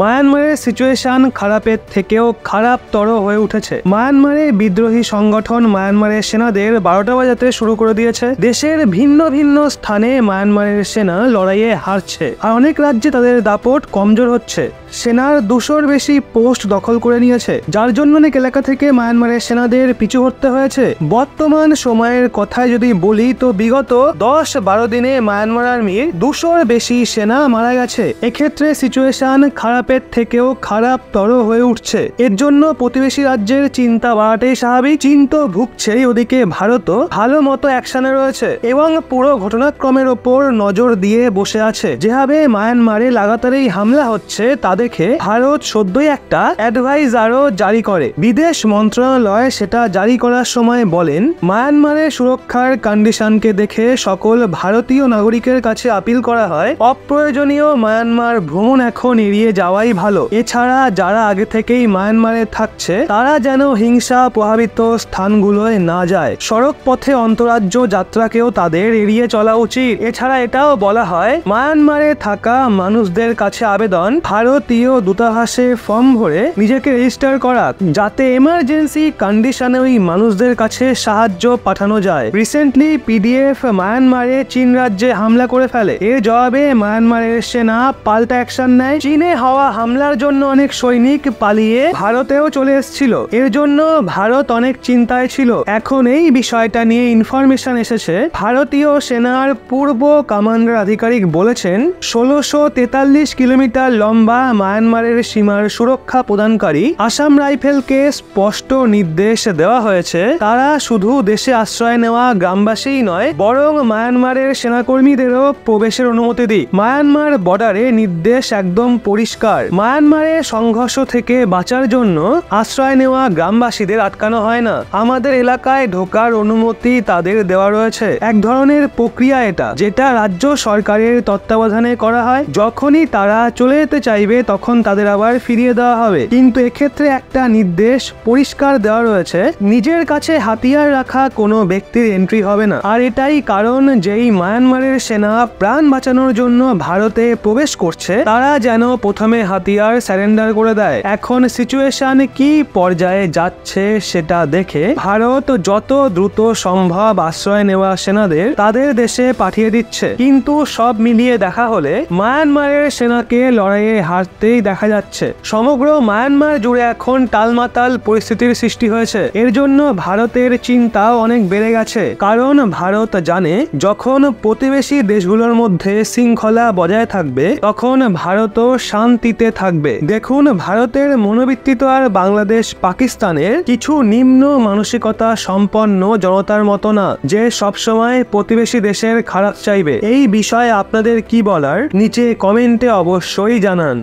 মায়ানমারের সিচুয়েশন খারাপের থেকেও খারাপতর হয়ে উঠেছে মায়ানমারের বিদ্রোহী সংগঠন মায়ানমারের সেনাদের বারোটা বাজাতে শুরু করে দিয়েছে দেশের ভিন্ন ভিন্ন স্থানে মায়ানমারের সেনা লড়াইয়ে হারছে আর অনেক রাজ্যে তাদের দাপট কমজোর হচ্ছে সেনার দুশোর বেশি পোস্ট দখল করে নিয়েছে যার জন্য অনেক এলাকা থেকে মায়ানমারের সেনাদের পিছু হতে হয়েছে বর্তমান সময়ের কথায় যদি বলি তো বিগত দশ বারো দিনে মায়ানমার আর্মির দুশোর বেশি সেনা মারা গেছে এক্ষেত্রে সিচুয়েশন খারাপ খারাপের থেকেও খারাপ তর হয়ে উঠছে এর জন্য প্রতিবেশী রাজ্যের চিন্তা বাড়াতেই স্বাভাবিক চিন্ত ভুগছে ওদিকে ভারতও ভালো মতো অ্যাকশনে রয়েছে এবং পুরো ঘটনাক্রমের ওপর নজর দিয়ে বসে আছে যেভাবে মায়ানমারে লাগাতার এই হামলা হচ্ছে তা দেখে ভারত সদ্যই একটা অ্যাডভাইজারও জারি করে বিদেশ মন্ত্রণালয় সেটা জারি করার সময় বলেন মায়ানমারের সুরক্ষার কন্ডিশনকে দেখে সকল ভারতীয় নাগরিকের কাছে আপিল করা হয় অপ্রয়োজনীয় মায়ানমার ভ্রমণ এখন এড়িয়ে যাওয়া যাওয়াই ভালো এছাড়া যারা আগে থেকেই মায়ানমারে থাকছে তারা যেন হিংসা প্রভাবিত স্থানগুলোয় না যায় সড়ক পথে অন্তরাজ্য যাত্রাকেও তাদের এড়িয়ে চলা উচিত এছাড়া এটাও বলা হয় মায়ানমারে থাকা মানুষদের কাছে আবেদন ভারতীয় দূতাবাসে ফর্ম ভরে নিজেকে রেজিস্টার করা যাতে এমার্জেন্সি কন্ডিশনে ওই মানুষদের কাছে সাহায্য পাঠানো যায় রিসেন্টলি পিডিএফ মায়ানমারে চীন রাজ্যে হামলা করে ফেলে এর জবাবে মায়ানমারের সেনা পাল্টা অ্যাকশন নেয় চীনে হওয়া হওয়া হামলার জন্য অনেক সৈনিক পালিয়ে ভারতেও চলে এসেছিল এর জন্য ভারত অনেক চিন্তায় ছিল এখন এই বিষয়টা নিয়ে ইনফরমেশন এসেছে ভারতীয় সেনার পূর্ব কমান্ডার আধিকারিক বলেছেন ষোলোশো তেতাল্লিশ কিলোমিটার লম্বা মায়ানমারের সীমার সুরক্ষা প্রদানকারী আসাম রাইফেলকে স্পষ্ট নির্দেশ দেওয়া হয়েছে তারা শুধু দেশে আশ্রয় নেওয়া গ্রামবাসীই নয় বরং মায়ানমারের সেনাকর্মীদেরও প্রবেশের অনুমতি দিই মায়ানমার বর্ডারে নির্দেশ একদম পরিষ্কার সরকার মায়ানমারে সংঘর্ষ থেকে বাঁচার জন্য আশ্রয় নেওয়া গ্রামবাসীদের আটকানো হয় না আমাদের এলাকায় ঢোকার অনুমতি তাদের দেওয়া রয়েছে এক ধরনের প্রক্রিয়া এটা যেটা রাজ্য সরকারের তত্ত্বাবধানে করা হয় যখনই তারা চলে যেতে চাইবে তখন তাদের আবার ফিরিয়ে দেওয়া হবে কিন্তু এক্ষেত্রে একটা নির্দেশ পরিষ্কার দেওয়া রয়েছে নিজের কাছে হাতিয়ার রাখা কোনো ব্যক্তির এন্ট্রি হবে না আর এটাই কারণ যেই মায়ানমারের সেনা প্রাণ বাঁচানোর জন্য ভারতে প্রবেশ করছে তারা যেন প্রথমে নামে হাতিয়ার স্যারেন্ডার করে দেয় এখন সিচুয়েশন কি পর্যায়ে যাচ্ছে সেটা দেখে ভারত যত দ্রুত সম্ভব আশ্রয় নেওয়া সেনাদের তাদের দেশে পাঠিয়ে দিচ্ছে কিন্তু সব মিলিয়ে দেখা হলে মায়ানমারের সেনাকে লড়াইয়ে হারতেই দেখা যাচ্ছে সমগ্র মায়ানমার জুড়ে এখন টালমাতাল পরিস্থিতির সৃষ্টি হয়েছে এর জন্য ভারতের চিন্তা অনেক বেড়ে গেছে কারণ ভারত জানে যখন প্রতিবেশী দেশগুলোর মধ্যে শৃঙ্খলা বজায় থাকবে তখন ভারতও শান্ত উন্নতিতে থাকবে দেখুন ভারতের মনোবৃত্তিত আর বাংলাদেশ পাকিস্তানের কিছু নিম্ন মানসিকতা সম্পন্ন জনতার মতো না যে সবসময় প্রতিবেশী দেশের খারাপ চাইবে এই বিষয়ে আপনাদের কি বলার নিচে কমেন্টে অবশ্যই জানান